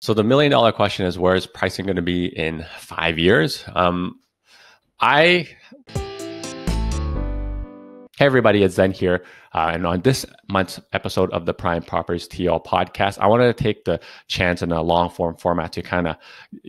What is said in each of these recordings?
So the million dollar question is where is pricing going to be in five years? Um, I. Hey everybody, it's Zen here. Uh, and on this month's episode of the Prime Properties TL podcast, I wanted to take the chance in a long form format to kind of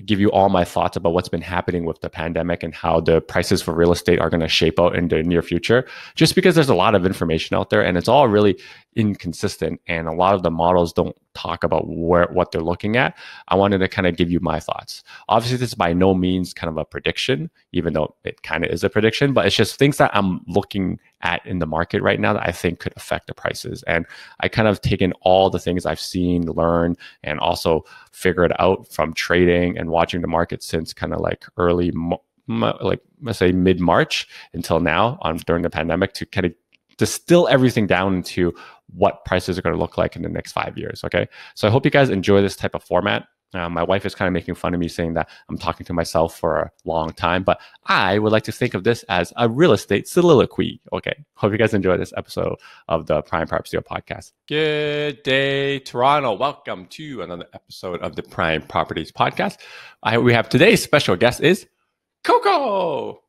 give you all my thoughts about what's been happening with the pandemic and how the prices for real estate are going to shape out in the near future, just because there's a lot of information out there and it's all really inconsistent. And a lot of the models don't talk about where what they're looking at. I wanted to kind of give you my thoughts. Obviously, this is by no means kind of a prediction, even though it kind of is a prediction, but it's just things that I'm looking at in the market right now that I think could affect the prices. And I kind of taken all the things I've seen, learned, and also figured out from trading and watching the market since kind of like early, like let's say mid March until now on during the pandemic to kind of distill everything down into what prices are going to look like in the next five years. Okay. So I hope you guys enjoy this type of format. Uh, my wife is kind of making fun of me saying that I'm talking to myself for a long time, but I would like to think of this as a real estate soliloquy. Okay. Hope you guys enjoy this episode of the Prime Properties Studio podcast. Good day, Toronto. Welcome to another episode of the Prime Properties podcast. I, we have today's special guest is Coco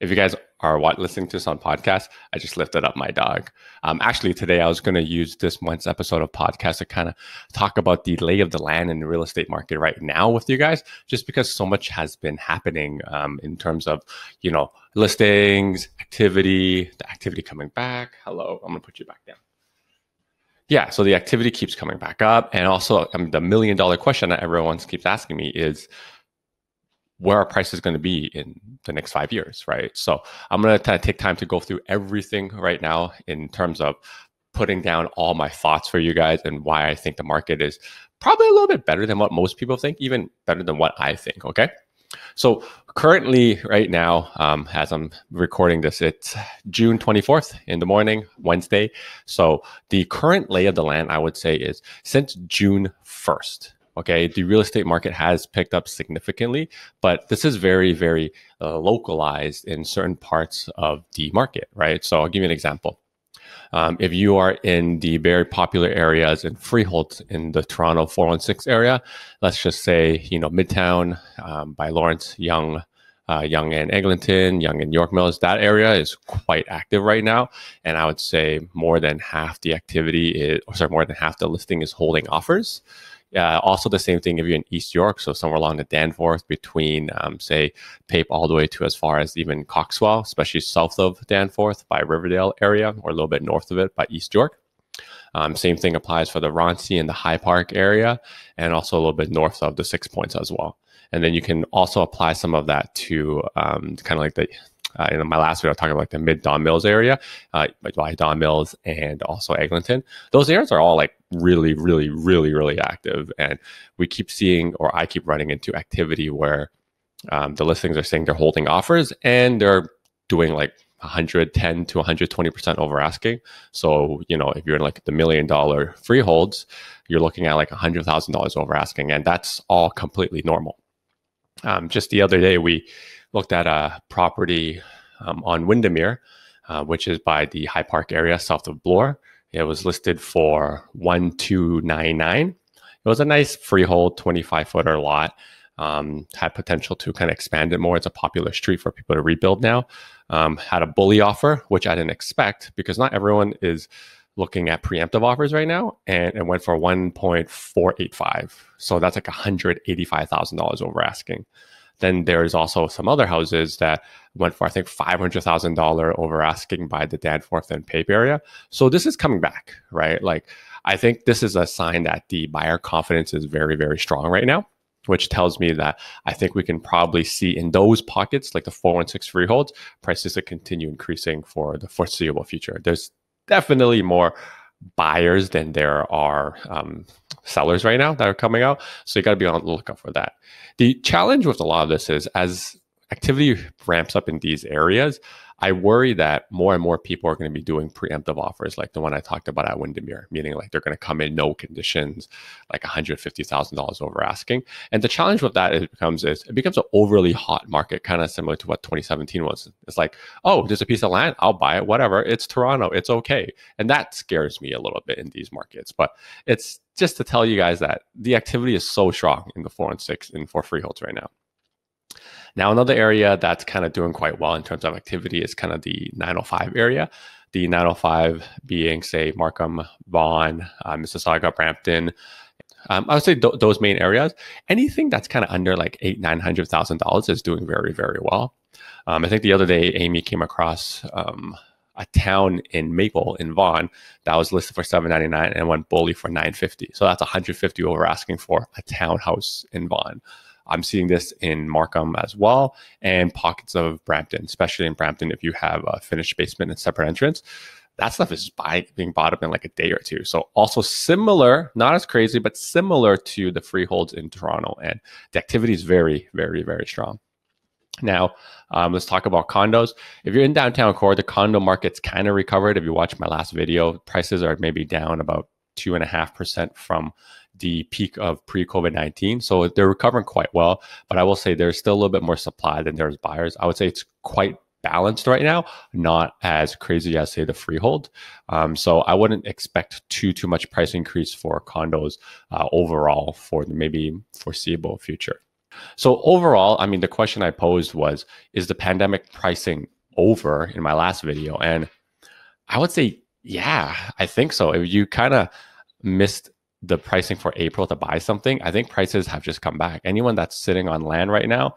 if you guys are listening to this on podcast, I just lifted up my dog. Um, actually, today I was going to use this month's episode of podcast to kind of talk about the lay of the land in the real estate market right now with you guys, just because so much has been happening um, in terms of you know listings, activity, the activity coming back. Hello, I'm going to put you back down. Yeah, so the activity keeps coming back up, and also um, the million dollar question that everyone keeps asking me is where our price is going to be in the next five years, right? So I'm going to kind of take time to go through everything right now in terms of putting down all my thoughts for you guys and why I think the market is probably a little bit better than what most people think, even better than what I think, okay? So currently, right now, um, as I'm recording this, it's June 24th in the morning, Wednesday. So the current lay of the land, I would say, is since June 1st, Okay, the real estate market has picked up significantly, but this is very, very uh, localized in certain parts of the market, right? So I'll give you an example. Um, if you are in the very popular areas in Freehold in the Toronto 416 area, let's just say, you know, Midtown um, by Lawrence Young, uh, Young and Eglinton, Young and York Mills, that area is quite active right now. And I would say more than half the activity is, sorry, more than half the listing is holding offers. Uh, also, the same thing if you're in East York, so somewhere along the Danforth between, um, say, Pape all the way to as far as even Coxwell, especially south of Danforth by Riverdale area, or a little bit north of it by East York. Um, same thing applies for the Ronsey and the High Park area, and also a little bit north of the Six Points as well. And then you can also apply some of that to um, kind of like the uh, in my last video, I was talking about like the mid Don Mills area, uh, by Don Mills and also Eglinton. Those areas are all like really, really, really, really active. And we keep seeing, or I keep running into activity where um, the listings are saying they're holding offers and they're doing like 110 to 120% over asking. So, you know, if you're in like the million dollar freeholds, you're looking at like $100,000 over asking. And that's all completely normal. Um, just the other day, we looked at a property um, on Windermere, uh, which is by the High Park area south of Bloor. It was listed for 1299. It was a nice freehold 25 footer lot. Um, had potential to kind of expand it more. It's a popular street for people to rebuild now. Um, had a bully offer, which I didn't expect because not everyone is looking at preemptive offers right now, and it went for 1.485. So that's like $185,000 over asking. Then there is also some other houses that went for I think five hundred thousand dollar over asking by the Danforth and Pape area. So this is coming back, right? Like I think this is a sign that the buyer confidence is very very strong right now which tells me that I think we can probably see in those pockets, like the 416 freeholds, prices to continue increasing for the foreseeable future. There's definitely more buyers than there are um, sellers right now that are coming out. So you got to be on the lookout for that. The challenge with a lot of this is as activity ramps up in these areas, I worry that more and more people are going to be doing preemptive offers, like the one I talked about at Windermere, meaning like they're going to come in no conditions, like $150,000 over asking. And the challenge with that it becomes is it becomes an overly hot market, kind of similar to what 2017 was. It's like, oh, there's a piece of land, I'll buy it, whatever. It's Toronto, it's okay. And that scares me a little bit in these markets, but it's just to tell you guys that the activity is so strong in the four and six and four freeholds right now. Now, another area that's kind of doing quite well in terms of activity is kind of the 905 area. The 905 being, say, Markham, Vaughan, uh, Mississauga, Brampton. Um, I would say th- those main areas. Anything that's kind of under like eight, nine hundred thousand dollars is doing very, very well. Um, I think the other day, Amy came across um, a town in Maple in Vaughan that was listed for 799 and went bully for 950. So that's 150 over asking for a townhouse in Vaughan. I'm seeing this in Markham as well and pockets of Brampton, especially in Brampton if you have a finished basement and separate entrance. That stuff is being bought up in like a day or two. So also similar, not as crazy, but similar to the freeholds in Toronto. And the activity is very, very, very strong. Now, um, let's talk about condos. If you're in downtown core, the condo market's kind of recovered. If you watch my last video, prices are maybe down about two and a half percent from the peak of pre COVID 19. So they're recovering quite well. But I will say there's still a little bit more supply than there's buyers. I would say it's quite balanced right now, not as crazy as say the freehold. Um, so I wouldn't expect too too much price increase for condos uh, overall for the maybe foreseeable future. So overall, I mean, the question I posed was, is the pandemic pricing over in my last video? And I would say, yeah, I think so. If you kind of missed the pricing for April to buy something, I think prices have just come back. Anyone that's sitting on land right now,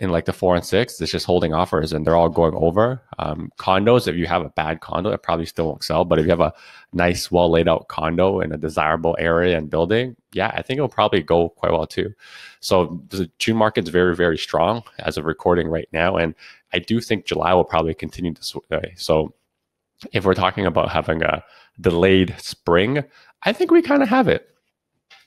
in like the four and six, it's just holding offers and they're all going over. Um, condos, if you have a bad condo, it probably still won't sell. But if you have a nice, well laid out condo in a desirable area and building, yeah, I think it'll probably go quite well too. So the June market's very, very strong as of recording right now. And I do think July will probably continue this uh, way. So if we're talking about having a delayed spring, I think we kind of have it.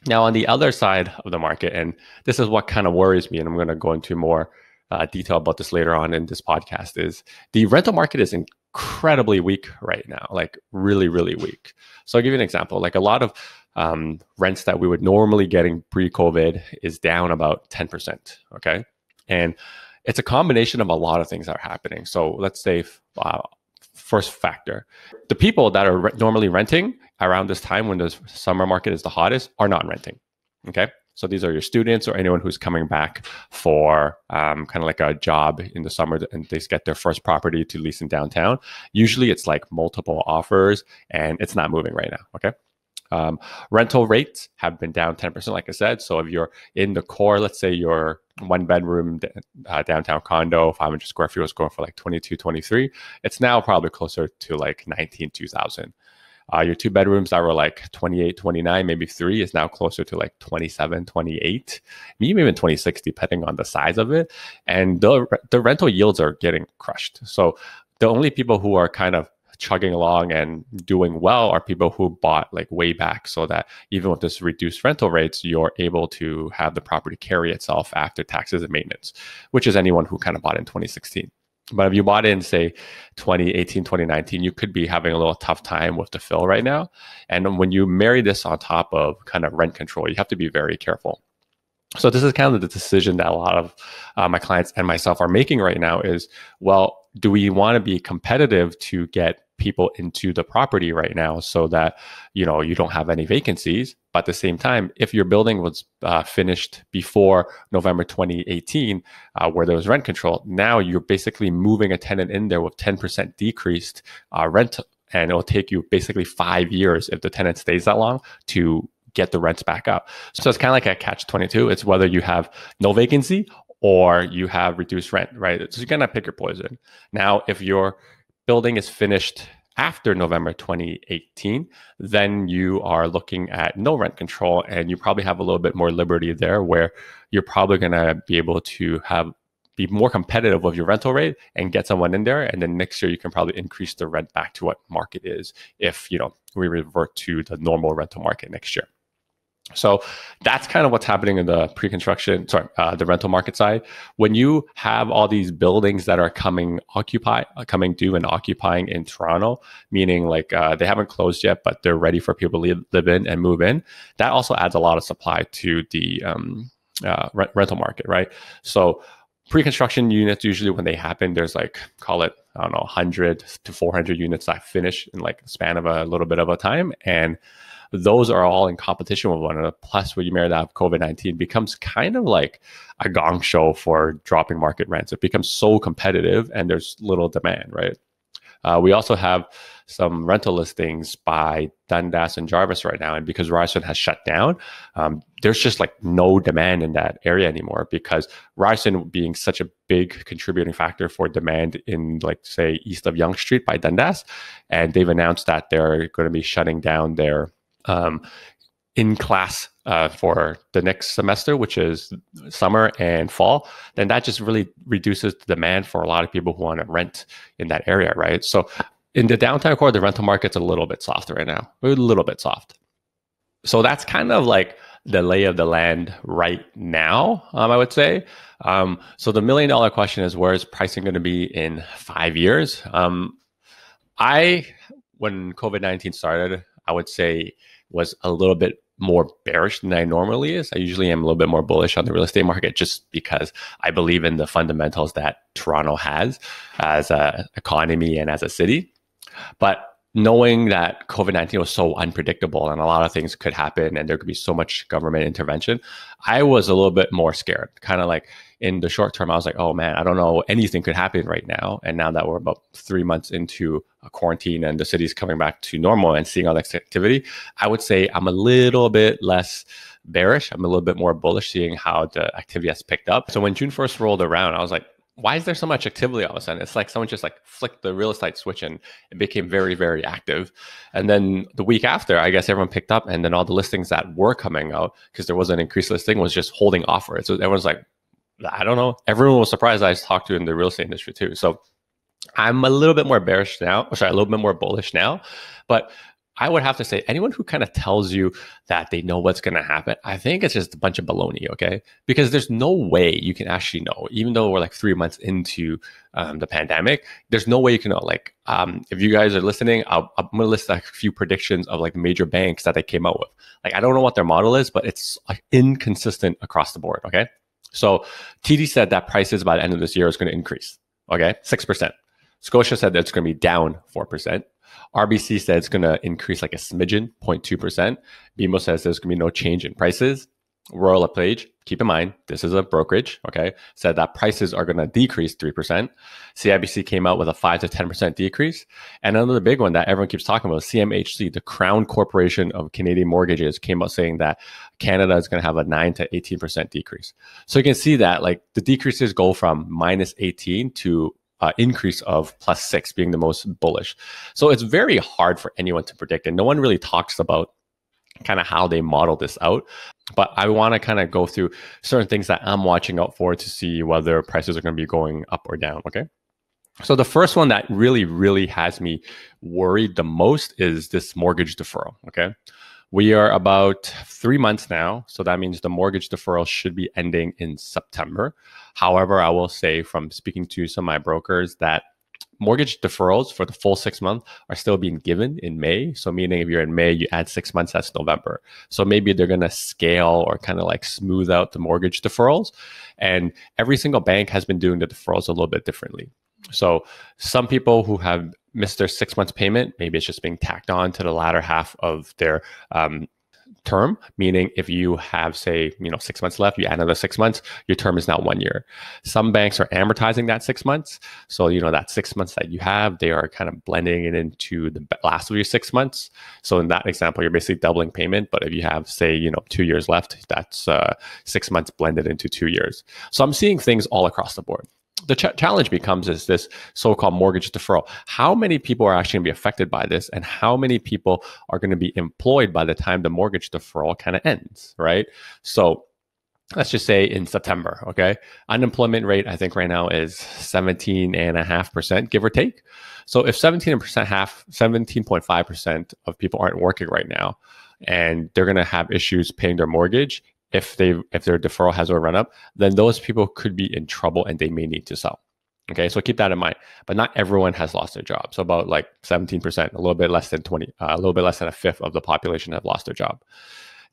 Now, on the other side of the market, and this is what kind of worries me, and I'm going to go into more uh, detail about this later on in this podcast, is the rental market is incredibly weak right now, like really, really weak. So I'll give you an example. Like a lot of um, rents that we would normally getting pre-COVID is down about 10%. Okay, and it's a combination of a lot of things that are happening. So let's say uh, first factor. The people that are re normally renting around this time when the summer market is the hottest are not renting. Okay. So these are your students or anyone who's coming back for um, kind of like a job in the summer and they get their first property to lease in downtown. Usually it's like multiple offers and it's not moving right now. Okay. Um, rental rates have been down 10%, like I said. So if you're in the core, let's say your one bedroom uh, downtown condo, 500 square feet was going for like 22, 23, it's now probably closer to like 19, 2000. Uh, your two bedrooms that were like 28, 29, maybe three is now closer to like 27, 28, maybe even 26, depending on the size of it. And the, the rental yields are getting crushed. So the only people who are kind of chugging along and doing well are people who bought like way back so that even with this reduced rental rates, you're able to have the property carry itself after taxes and maintenance, which is anyone who kind of bought in 2016. But if you bought in, say, 2018, 2019, you could be having a little tough time with the fill right now. And when you marry this on top of kind of rent control, you have to be very careful. So this is kind of the decision that a lot of uh, my clients and myself are making right now is, well, do we want to be competitive to get people into the property right now so that you know you don't have any vacancies but at the same time if your building was uh, finished before november 2018 uh, where there was rent control now you're basically moving a tenant in there with 10% decreased uh, rent and it'll take you basically five years if the tenant stays that long to get the rents back up so it's kind of like a catch 22 it's whether you have no vacancy or you have reduced rent right so you're gonna pick your poison now if you're building is finished after November 2018, then you are looking at no rent control and you probably have a little bit more liberty there where you're probably going to be able to have be more competitive with your rental rate and get someone in there and then next year you can probably increase the rent back to what market is if you know we revert to the normal rental market next year so that's kind of what's happening in the pre-construction, sorry, uh, the rental market side. When you have all these buildings that are coming occupy, uh, coming due and occupying in Toronto, meaning like uh, they haven't closed yet, but they're ready for people to live in and move in. That also adds a lot of supply to the um, uh, re- rental market, right? So pre-construction units usually when they happen there's like call it i don't know 100 to 400 units that finish in like the span of a little bit of a time and those are all in competition with one another plus when you marry that covid-19 becomes kind of like a gong show for dropping market rents it becomes so competitive and there's little demand right uh, we also have some rental listings by Dundas and Jarvis right now. And because Ryerson has shut down, um, there's just like no demand in that area anymore because Ryerson being such a big contributing factor for demand in like say east of Young Street by Dundas. And they've announced that they're going to be shutting down their um, in class uh, for the next semester, which is summer and fall, then that just really reduces the demand for a lot of people who want to rent in that area, right? So in the downtown core, the rental market's a little bit soft right now, a little bit soft. So that's kind of like the lay of the land right now, um, I would say. Um, so the million dollar question is where is pricing going to be in five years? Um, I, when COVID 19 started, I would say was a little bit more bearish than I normally is. I usually am a little bit more bullish on the real estate market just because I believe in the fundamentals that Toronto has as an economy and as a city. But knowing that COVID 19 was so unpredictable and a lot of things could happen and there could be so much government intervention, I was a little bit more scared, kind of like, in the short term, I was like, oh man, I don't know, anything could happen right now. And now that we're about three months into a quarantine and the city's coming back to normal and seeing all this activity, I would say I'm a little bit less bearish. I'm a little bit more bullish seeing how the activity has picked up. So when June 1st rolled around, I was like, why is there so much activity all of a sudden? It's like someone just like flicked the real estate switch and it became very, very active. And then the week after, I guess everyone picked up and then all the listings that were coming out because there was an increased listing was just holding offers. So everyone's like, I don't know. Everyone was surprised I talked to in the real estate industry too. So I'm a little bit more bearish now, sorry, a little bit more bullish now. But I would have to say, anyone who kind of tells you that they know what's going to happen, I think it's just a bunch of baloney, okay? Because there's no way you can actually know, even though we're like three months into um, the pandemic, there's no way you can know. Like, um, if you guys are listening, i am going to list like, a few predictions of like major banks that they came out with. Like, I don't know what their model is, but it's like, inconsistent across the board, okay? So TD said that prices by the end of this year is going to increase. Okay, six percent. Scotia said that it's going to be down four percent. RBC said it's going to increase like a smidgen, 0.2 percent. BMO says there's going to be no change in prices. Royal Page, keep in mind, this is a brokerage, okay, said that prices are going to decrease 3%. CIBC came out with a 5 to 10% decrease. And another big one that everyone keeps talking about, CMHC, the Crown Corporation of Canadian Mortgages, came out saying that Canada is going to have a 9 to 18% decrease. So you can see that like the decreases go from minus 18 to uh, increase of plus six being the most bullish. So it's very hard for anyone to predict, and no one really talks about kind of how they model this out. But I want to kind of go through certain things that I'm watching out for to see whether prices are going to be going up or down. Okay. So the first one that really, really has me worried the most is this mortgage deferral. Okay. We are about three months now. So that means the mortgage deferral should be ending in September. However, I will say from speaking to some of my brokers that mortgage deferrals for the full six months are still being given in May. So, meaning if you're in May, you add six months, that's November. So, maybe they're going to scale or kind of like smooth out the mortgage deferrals. And every single bank has been doing the deferrals a little bit differently. So, some people who have missed their six months payment, maybe it's just being tacked on to the latter half of their um, term, meaning if you have, say, you know, six months left, you add another six months, your term is now one year. Some banks are amortizing that six months. So, you know, that six months that you have, they are kind of blending it into the last of your six months. So in that example, you're basically doubling payment. But if you have, say, you know, two years left, that's uh, six months blended into two years. So I'm seeing things all across the board the ch challenge becomes is this so-called mortgage deferral. How many people are actually going to be affected by this, and how many people are going to be employed by the time the mortgage deferral kind of ends, right? So let's just say in September, okay? Unemployment rate, I think right now is 17 and a half percent, give or take. So if 17 percent half, 17.5% of people aren't working right now, and they're going to have issues paying their mortgage if they if their deferral has a run up, then those people could be in trouble and they may need to sell. Okay, so keep that in mind. But not everyone has lost their job. So about like 17%, a little bit less than 20, uh, a little bit less than a fifth of the population have lost their job.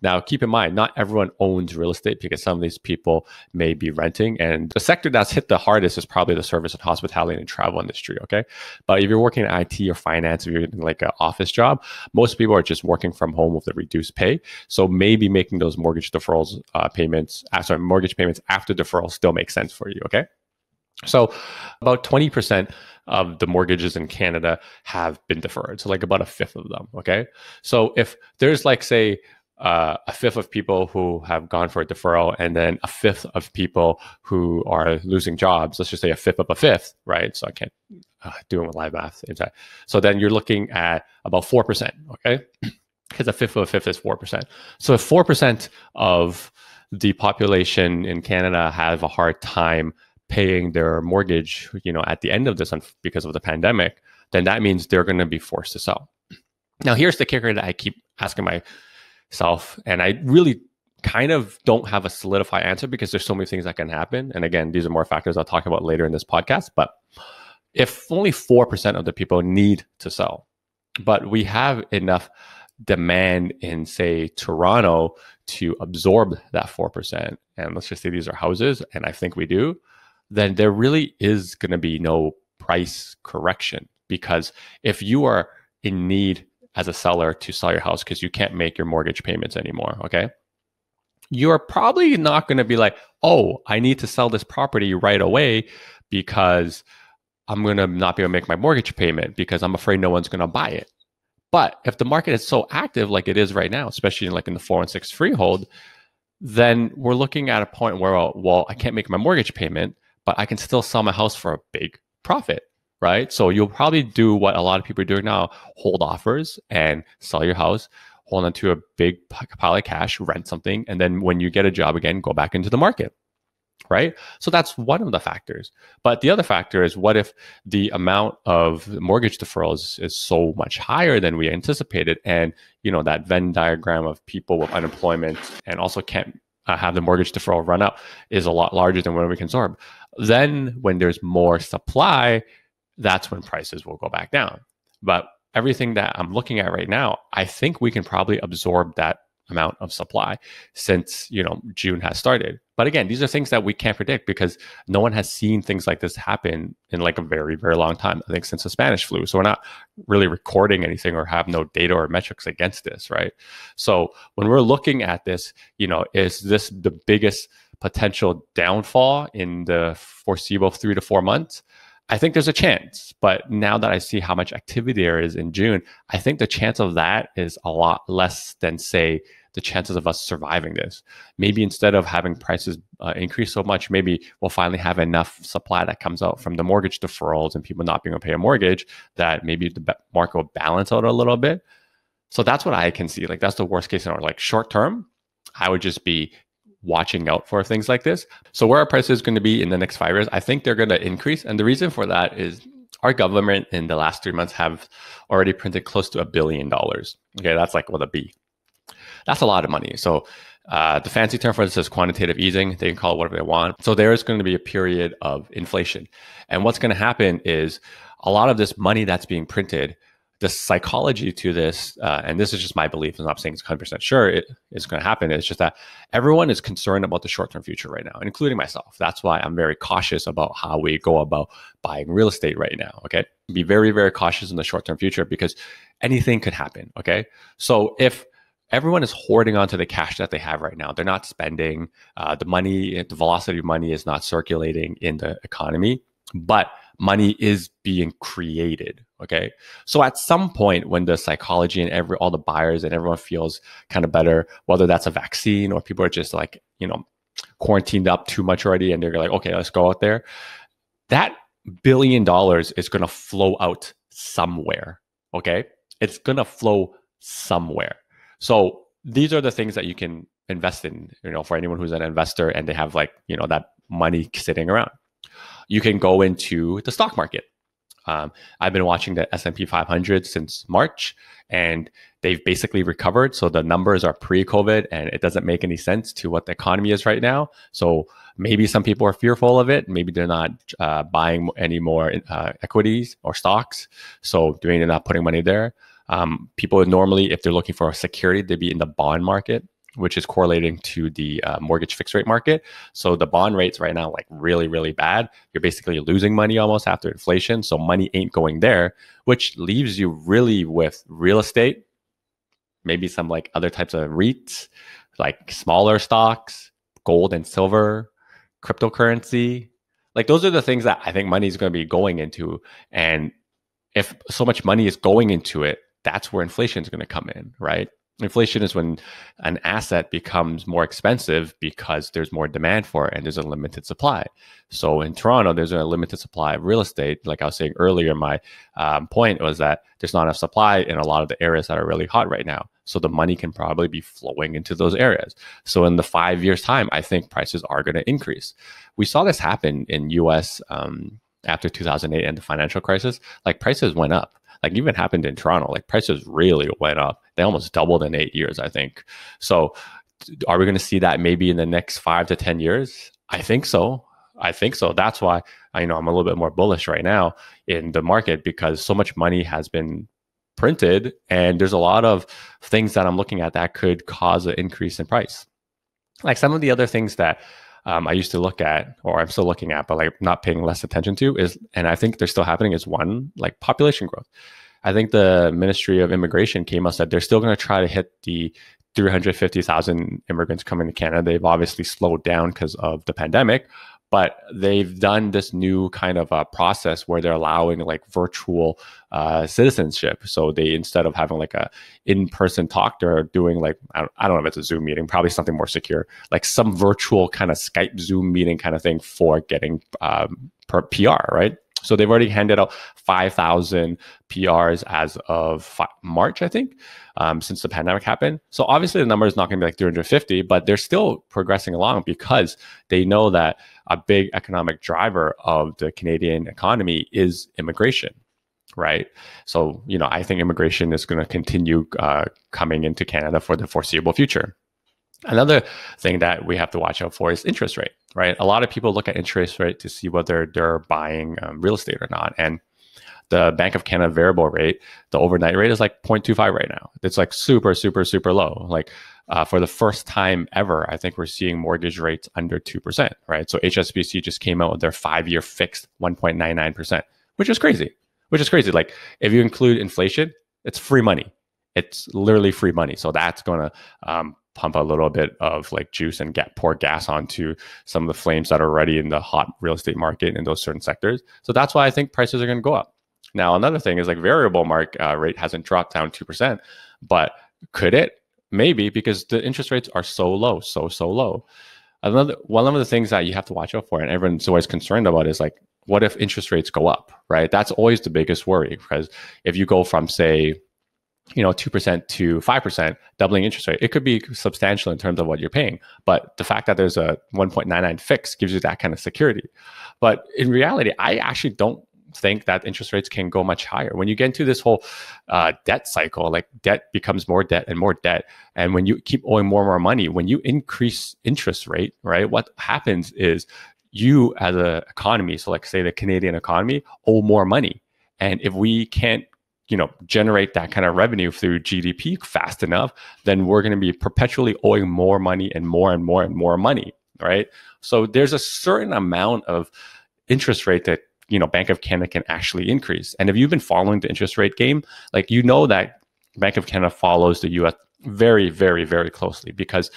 Now, keep in mind, not everyone owns real estate because some of these people may be renting. And the sector that's hit the hardest is probably the service and hospitality and travel industry. Okay. But if you're working in IT or finance, if you're in like an office job, most people are just working from home with the reduced pay. So maybe making those mortgage deferrals uh, payments, uh, sorry, mortgage payments after deferral still makes sense for you. Okay. So about 20% of the mortgages in Canada have been deferred. So like about a fifth of them. Okay. So if there's like, say, uh, a fifth of people who have gone for a deferral and then a fifth of people who are losing jobs let's just say a fifth of a fifth right so i can't uh, do it with live math inside. so then you're looking at about 4% okay because a fifth of a fifth is 4% so if 4% of the population in canada have a hard time paying their mortgage you know at the end of this because of the pandemic then that means they're going to be forced to sell now here's the kicker that i keep asking my self. And I really kind of don't have a solidified answer because there's so many things that can happen. And again, these are more factors I'll talk about later in this podcast. But if only 4% of the people need to sell, but we have enough demand in, say, Toronto to absorb that 4%, and let's just say these are houses, and I think we do, then there really is going to be no price correction because if you are in need as a seller to sell your house because you can't make your mortgage payments anymore. Okay. You're probably not going to be like, oh, I need to sell this property right away because I'm going to not be able to make my mortgage payment because I'm afraid no one's going to buy it. But if the market is so active like it is right now, especially in like in the four and six freehold, then we're looking at a point where, well, I can't make my mortgage payment, but I can still sell my house for a big profit right? So you'll probably do what a lot of people are doing now hold offers and sell your house, hold on to a big pile of cash, rent something, and then when you get a job again, go back into the market, right? So that's one of the factors. But the other factor is what if the amount of mortgage deferrals is so much higher than we anticipated? And, you know, that Venn diagram of people with unemployment and also can't uh, have the mortgage deferral run up is a lot larger than what we can absorb. Then, when there's more supply, that's when prices will go back down. But everything that I'm looking at right now, I think we can probably absorb that amount of supply since you know June has started. But again, these are things that we can't predict because no one has seen things like this happen in like a very very long time. I think since the Spanish flu, so we're not really recording anything or have no data or metrics against this, right? So when we're looking at this, you know, is this the biggest potential downfall in the foreseeable three to four months? I think there's a chance. But now that I see how much activity there is in June, I think the chance of that is a lot less than, say, the chances of us surviving this. Maybe instead of having prices uh, increase so much, maybe we'll finally have enough supply that comes out from the mortgage deferrals and people not being able to pay a mortgage that maybe the market will balance out a little bit. So that's what I can see. Like that's the worst case scenario. Like short term, I would just be watching out for things like this. So where are prices going to be in the next five years? I think they're going to increase. And the reason for that is our government in the last three months have already printed close to a billion dollars. Okay, that's like what a B. That's a lot of money. So uh, the fancy term for this is quantitative easing. They can call it whatever they want. So there is going to be a period of inflation. And what's going to happen is a lot of this money that's being printed the psychology to this, uh, and this is just my belief, I'm not saying it's 100% sure it is going to happen. It's just that everyone is concerned about the short term future right now, including myself. That's why I'm very cautious about how we go about buying real estate right now. Okay. Be very, very cautious in the short term future because anything could happen. Okay. So if everyone is hoarding onto the cash that they have right now, they're not spending, uh, the money, the velocity of money is not circulating in the economy. But money is being created okay so at some point when the psychology and every all the buyers and everyone feels kind of better whether that's a vaccine or people are just like you know quarantined up too much already and they're like okay let's go out there that billion dollars is going to flow out somewhere okay it's going to flow somewhere so these are the things that you can invest in you know for anyone who's an investor and they have like you know that money sitting around you can go into the stock market. Um, I've been watching the S&P 500 since March, and they've basically recovered. So the numbers are pre-COVID, and it doesn't make any sense to what the economy is right now. So maybe some people are fearful of it. Maybe they're not uh, buying any more uh, equities or stocks. So doing they're not putting money there. Um, people normally, if they're looking for a security, they'd be in the bond market which is correlating to the uh, mortgage fixed rate market. So the bond rates right now, like really, really bad. You're basically losing money almost after inflation. So money ain't going there, which leaves you really with real estate, maybe some like other types of REITs, like smaller stocks, gold and silver, cryptocurrency. Like those are the things that I think money is going to be going into. And if so much money is going into it, that's where inflation is going to come in, right? Inflation is when an asset becomes more expensive because there's more demand for it and there's a limited supply. So in Toronto, there's a limited supply of real estate. Like I was saying earlier, my um, point was that there's not enough supply in a lot of the areas that are really hot right now. So the money can probably be flowing into those areas. So in the five years' time, I think prices are going to increase. We saw this happen in U.S. Um, after 2008 and the financial crisis. Like prices went up. Like even happened in Toronto. Like prices really went up they almost doubled in eight years, I think. So are we going to see that maybe in the next five to 10 years? I think so. I think so. That's why I you know I'm a little bit more bullish right now in the market because so much money has been printed and there's a lot of things that I'm looking at that could cause an increase in price. Like some of the other things that um, I used to look at, or I'm still looking at, but like not paying less attention to is, and I think they're still happening is one like population growth. I think the Ministry of Immigration came out said they're still going to try to hit the 350,000 immigrants coming to Canada. They've obviously slowed down because of the pandemic, but they've done this new kind of a uh, process where they're allowing like virtual uh, citizenship. So they instead of having like a in-person talk, they're doing like I don't, I don't know if it's a Zoom meeting, probably something more secure, like some virtual kind of Skype Zoom meeting kind of thing for getting um, PR, right? So they've already handed out 5,000 PRs as of March, I think, um, since the pandemic happened. So obviously the number is not going to be like 350, but they're still progressing along because they know that a big economic driver of the Canadian economy is immigration. Right. So, you know, I think immigration is going to continue uh, coming into Canada for the foreseeable future. Another thing that we have to watch out for is interest rate right? A lot of people look at interest rate to see whether they're buying um, real estate or not. And the Bank of Canada variable rate, the overnight rate is like 0.25 right now. It's like super, super, super low. Like uh, for the first time ever, I think we're seeing mortgage rates under 2%, right? So HSBC just came out with their five year fixed 1.99%, which is crazy, which is crazy. Like if you include inflation, it's free money. It's literally free money. So that's going to um, pump a little bit of like juice and get pour gas onto some of the flames that are already in the hot real estate market in those certain sectors. So that's why I think prices are going to go up. Now, another thing is like variable mark uh, rate hasn't dropped down 2%, but could it? Maybe because the interest rates are so low, so, so low. Another one of the things that you have to watch out for, and everyone's always concerned about is like, what if interest rates go up, right? That's always the biggest worry because if you go from, say, you know, 2% to 5%, doubling interest rate. It could be substantial in terms of what you're paying. But the fact that there's a 1.99 fix gives you that kind of security. But in reality, I actually don't think that interest rates can go much higher. When you get into this whole uh, debt cycle, like debt becomes more debt and more debt. And when you keep owing more and more money, when you increase interest rate, right, what happens is you as an economy, so like say the Canadian economy, owe more money. And if we can't you know generate that kind of revenue through GDP fast enough, then we're going to be perpetually owing more money and more and more and more money, right? So there's a certain amount of interest rate that you know Bank of Canada can actually increase. And if you've been following the interest rate game, like you know that Bank of Canada follows the U.S. very, very, very closely because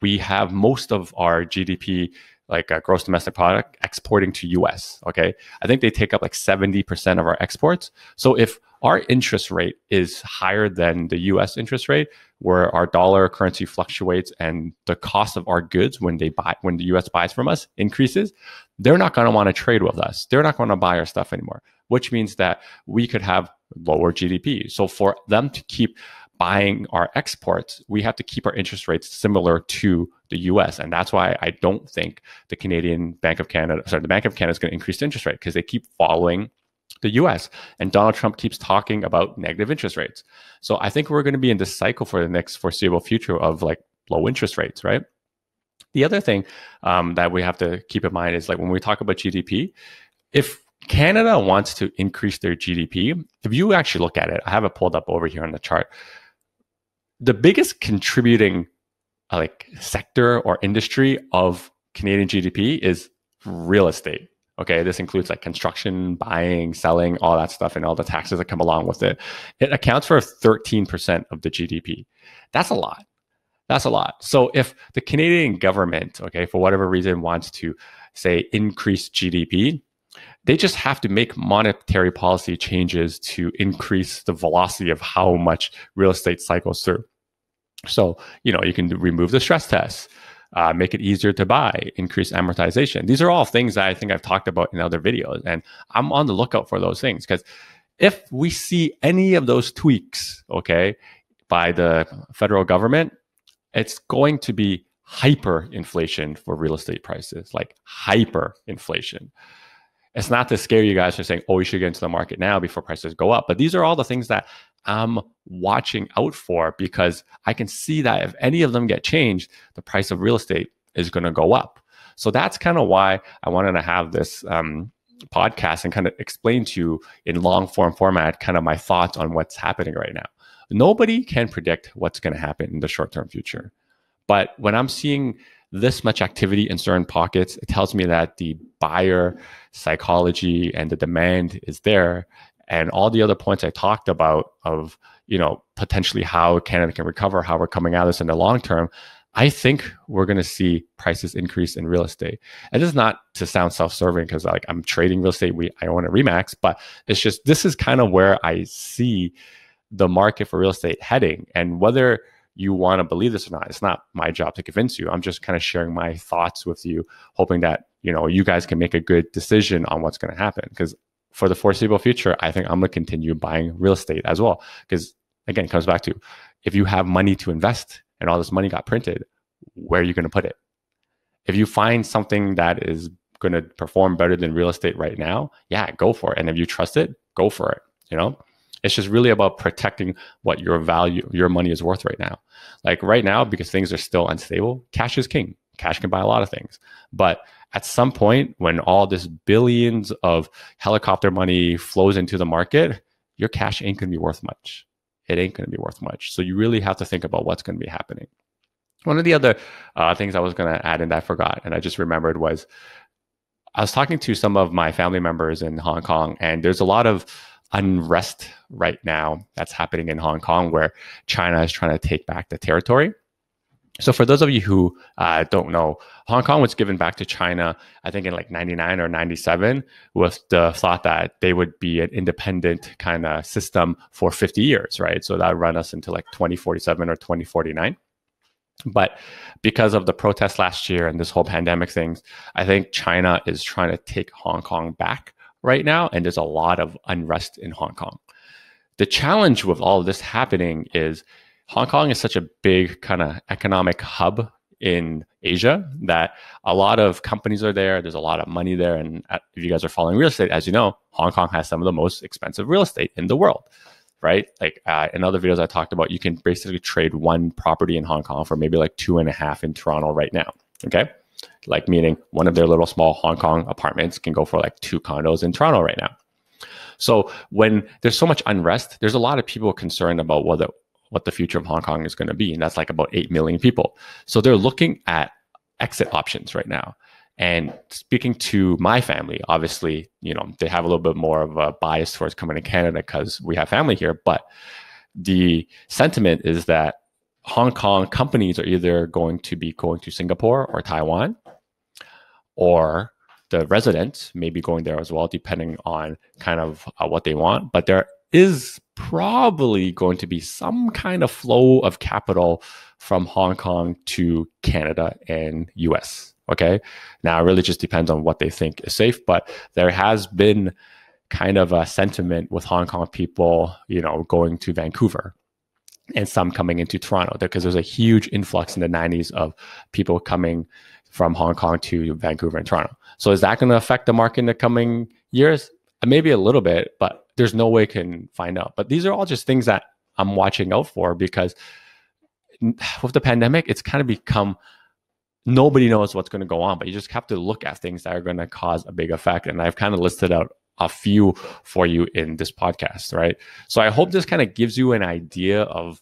we have most of our GDP like uh, gross domestic product exporting to US, okay? I think they take up like 70% of our exports. So if our interest rate is higher than the US interest rate, where our dollar currency fluctuates and the cost of our goods when they buy when the US buys from us increases, they're not going to want to trade with us. They're not going to buy our stuff anymore, which means that we could have lower GDP. So for them to keep buying our exports, we have to keep our interest rates similar to the US. And that's why I don't think the Canadian Bank of Canada, sorry, the Bank of Canada is going to increase the interest rate because they keep following the US. And Donald Trump keeps talking about negative interest rates. So I think we're going to be in this cycle for the next foreseeable future of like low interest rates, right? The other thing um, that we have to keep in mind is like when we talk about GDP, if Canada wants to increase their GDP, if you actually look at it, I have it pulled up over here on the chart. The biggest contributing like sector or industry of Canadian GDP is real estate. Okay, this includes like construction, buying, selling, all that stuff, and all the taxes that come along with it. It accounts for 13% of the GDP. That's a lot. That's a lot. So if the Canadian government, okay, for whatever reason, wants to say increase GDP, they just have to make monetary policy changes to increase the velocity of how much real estate cycles through. So, you know, you can remove the stress test uh, make it easier to buy, increase amortization. These are all things that I think I've talked about in other videos, and I'm on the lookout for those things because if we see any of those tweaks, okay, by the federal government, it's going to be hyper inflation for real estate prices, like hyper inflation. It's not to scare you guys from saying, oh, you should get into the market now before prices go up. But these are all the things that I'm watching out for because I can see that if any of them get changed, the price of real estate is going to go up. So that's kind of why I wanted to have this um, podcast and kind of explain to you in long form format kind of my thoughts on what's happening right now. Nobody can predict what's going to happen in the short term future. But when I'm seeing this much activity in certain pockets, it tells me that the buyer psychology and the demand is there and all the other points I talked about of you know potentially how Canada can recover, how we're coming out of this in the long term, I think we're going to see prices increase in real estate. And this is not to sound self-serving because like I'm trading real estate, we I own a Remax, but it's just this is kind of where I see the market for real estate heading, and whether you want to believe this or not it's not my job to convince you i'm just kind of sharing my thoughts with you hoping that you know you guys can make a good decision on what's going to happen because for the foreseeable future, I think I'm going to continue buying real estate as well. Because again, it comes back to if you have money to invest and all this money got printed, where are you going to put it? If you find something that is going to perform better than real estate right now, yeah, go for it. And if you trust it, go for it. You know, it's just really about protecting what your value, your money is worth right now. Like right now, because things are still unstable, cash is king. Cash can buy a lot of things. But at some point when all this billions of helicopter money flows into the market, your cash ain't gonna be worth much. It ain't gonna be worth much. So you really have to think about what's gonna be happening. One of the other uh, things I was gonna add and I forgot and I just remembered was I was talking to some of my family members in Hong Kong, and there's a lot of unrest right now that's happening in Hong Kong where China is trying to take back the territory. So for those of you who uh, don't know, Hong Kong was given back to China, I think in like 99 or 97, with the thought that they would be an independent kind of system for 50 years, right? So that run us into like 2047 or 2049. But because of the protests last year and this whole pandemic thing, I think China is trying to take Hong Kong back right now. And there's a lot of unrest in Hong Kong. The challenge with all of this happening is Hong Kong is such a big kind of economic hub in Asia that a lot of companies are there. There's a lot of money there. And if you guys are following real estate, as you know, Hong Kong has some of the most expensive real estate in the world, right? Like uh, in other videos I talked about, you can basically trade one property in Hong Kong for maybe like two and a half in Toronto right now. Okay. Like meaning one of their little small Hong Kong apartments can go for like two condos in Toronto right now. So when there's so much unrest, there's a lot of people concerned about whether what the future of Hong Kong is going to be. And that's like about 8 million people. So they're looking at exit options right now. And speaking to my family, obviously, you know, they have a little bit more of a bias towards coming to Canada because we have family here. But the sentiment is that Hong Kong companies are either going to be going to Singapore or Taiwan, or the residents may be going there as well, depending on kind of uh, what they want. But there is probably going to be some kind of flow of capital from Hong Kong to Canada and US. Okay. Now, it really just depends on what they think is safe, but there has been kind of a sentiment with Hong Kong people, you know, going to Vancouver and some coming into Toronto because there's a huge influx in the 90s of people coming from Hong Kong to Vancouver and Toronto. So is that going to affect the market in the coming years? Maybe a little bit, but there's no way can find out. But these are all just things that I'm watching out for because with the pandemic, it's kind of become nobody knows what's going to go on, but you just have to look at things that are going to cause a big effect. And I've kind of listed out a few for you in this podcast, right? So I hope this kind of gives you an idea of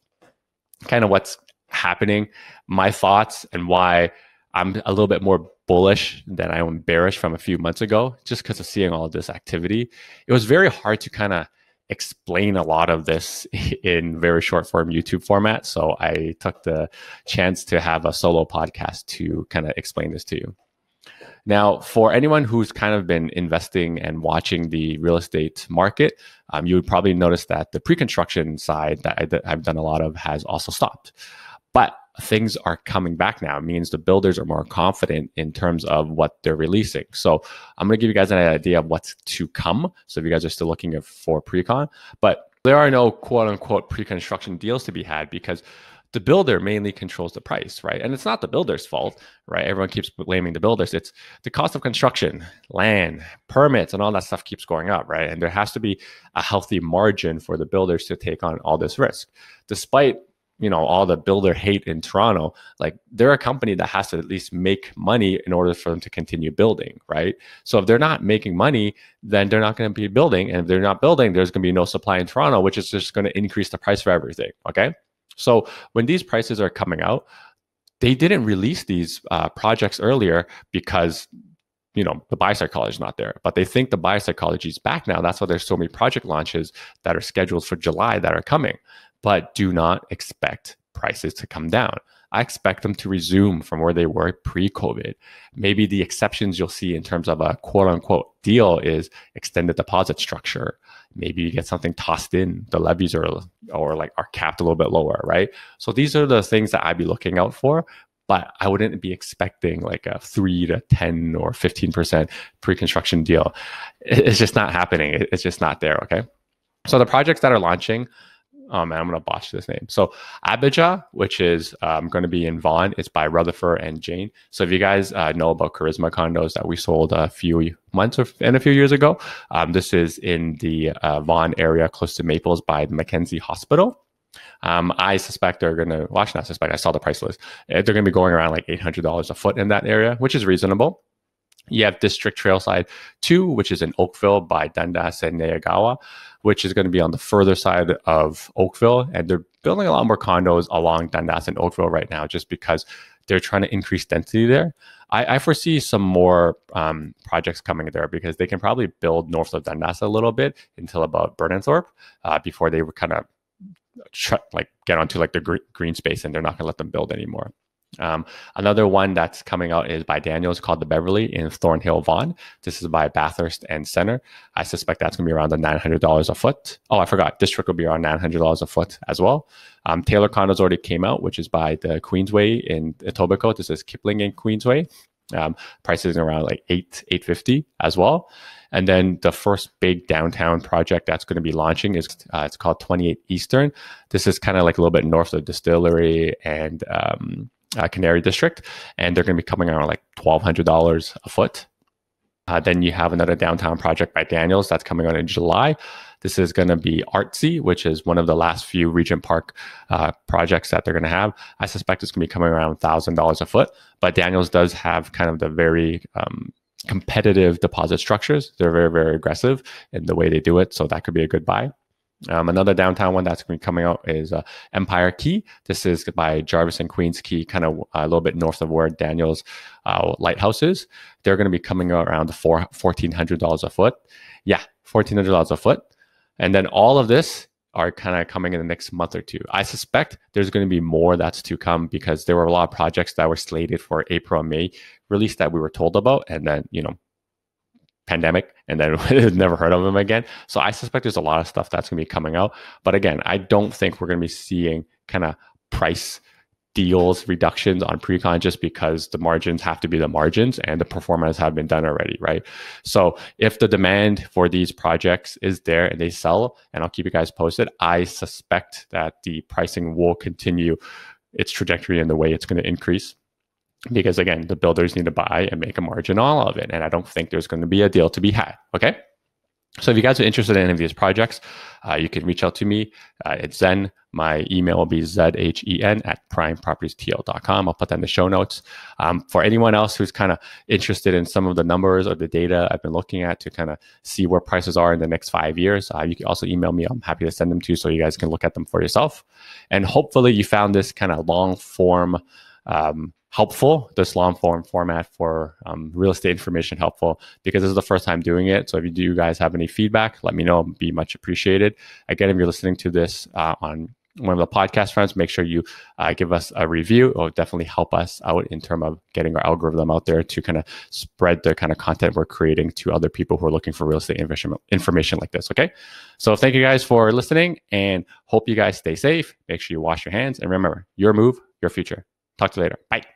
kind of what's happening, my thoughts, and why I'm a little bit more bullish than I am bearish from a few months ago, just because of seeing all of this activity. It was very hard to kind of explain a lot of this in very short form YouTube format. So I took the chance to have a solo podcast to kind of explain this to you. Now, for anyone who's kind of been investing and watching the real estate market, um, you would probably notice that the pre construction side that, I, that I've done a lot of has also stopped. But things are coming back now. It means the builders are more confident in terms of what they're releasing. So I'm going to give you guys an idea of what's to come. So if you guys are still looking for pre-con, but there are no quote unquote pre-construction deals to be had because the builder mainly controls the price, right? And it's not the builder's fault, right? Everyone keeps blaming the builders. It's the cost of construction, land, permits, and all that stuff keeps going up, right? And there has to be a healthy margin for the builders to take on all this risk. Despite you know all the builder hate in Toronto, like they're a company that has to at least make money in order for them to continue building, right? So if they're not making money, then they're not going to be building, and if they're not building, there's going to be no supply in Toronto, which is just going to increase the price for everything. Okay, so when these prices are coming out, they didn't release these uh, projects earlier because you know the buy psychology is not there but they think the buy psychology is back now that's why there's so many project launches that are scheduled for july that are coming but do not expect prices to come down. I expect them to resume from where they were pre COVID. Maybe the exceptions you'll see in terms of a quote unquote deal is extended deposit structure. Maybe you get something tossed in, the levies are or like are capped a little bit lower, right? So these are the things that I'd be looking out for, but I wouldn't be expecting like a three to 10 or 15% pre construction deal. It's just not happening. It's just not there. Okay. So the projects that are launching, Oh and I'm going to botch this name. So Abijah, which is um, going to be in Vaughn, it's by Rutherford and Jane. So if you guys uh, know about Charisma condos that we sold a few months or, and a few years ago, um, this is in the uh, Vaughn area, close to Maples, by the Mackenzie Hospital. Um, I suspect they're going to, well, I should not suspect, I saw the price list. Eh, they're going to be going around like $800 a foot in that area, which is reasonable. You have District Trailside 2, which is in Oakville by Dundas and Nayagawa, which is going to be on the further side of Oakville. And they're building a lot more condos along Dundas and Oakville right now just because they're trying to increase density there. I, I foresee some more um, projects coming there because they can probably build north of Dundas a little bit until about Burnenthorpe uh, before they kind of like get onto like the gr- green space and they're not going to let them build anymore. Um, another one that's coming out is by Daniels called The Beverly in Thornhill Vaughn. This is by Bathurst and Center. I suspect that's going to be around the $900 a foot. Oh, I forgot. District will be around $900 a foot as well. Um, Taylor Condos already came out, which is by the Queensway in Etobicoke. This is Kipling in Queensway. Um, prices around like eight, eight fifty as well. And then the first big downtown project that's going to be launching is uh, it's called Twenty Eight Eastern. This is kind of like a little bit north of Distillery and um, uh, Canary District, and they're going to be coming around like twelve hundred dollars a foot. Uh, then you have another downtown project by Daniels that's coming out in July. This is going to be Artsy, which is one of the last few Regent Park uh, projects that they're going to have. I suspect it's going to be coming around thousand dollars a foot, but Daniels does have kind of the very um, competitive deposit structures. They're very very aggressive in the way they do it, so that could be a good buy. Um, another downtown one that's going to be coming out is uh, Empire Key. This is by Jarvis and Queens Key, kind of uh, a little bit north of where Daniel's uh, lighthouse is. They're going to be coming around four fourteen hundred $1,400 a foot. Yeah, $1,400 a foot. And then all of this are kind of coming in the next month or two. I suspect there's going to be more that's to come because there were a lot of projects that were slated for April and May release that we were told about. And then, you know, pandemic and then never heard of them again. So I suspect there's a lot of stuff that's going to be coming out. But again, I don't think we're going to be seeing kind of price deals reductions on precon just because the margins have to be the margins and the performance have been done already, right? So if the demand for these projects is there and they sell, and I'll keep you guys posted, I suspect that the pricing will continue its trajectory and the way it's going to increase because again, the builders need to buy and make a margin all of it. And I don't think there's going to be a deal to be had. Okay. So if you guys are interested in any of these projects, uh, you can reach out to me uh, at Zen. My email will be zhen at primepropertiestl.com. I'll put that in the show notes. Um, for anyone else who's kind of interested in some of the numbers or the data I've been looking at to kind of see where prices are in the next five years, uh, you can also email me. I'm happy to send them to you so you guys can look at them for yourself. And hopefully you found this kind of long form um, helpful, this long form format for um, real estate information helpful because this is the first time doing it. So if you do you guys have any feedback, let me know. It'd be much appreciated. Again, if you're listening to this uh, on one of the podcast friends, make sure you uh, give us a review. It'll definitely help us out in terms of getting our algorithm out there to kind of spread the kind of content we're creating to other people who are looking for real estate information like this. Okay. So thank you guys for listening and hope you guys stay safe. Make sure you wash your hands and remember your move, your future. Talk to you later. Bye.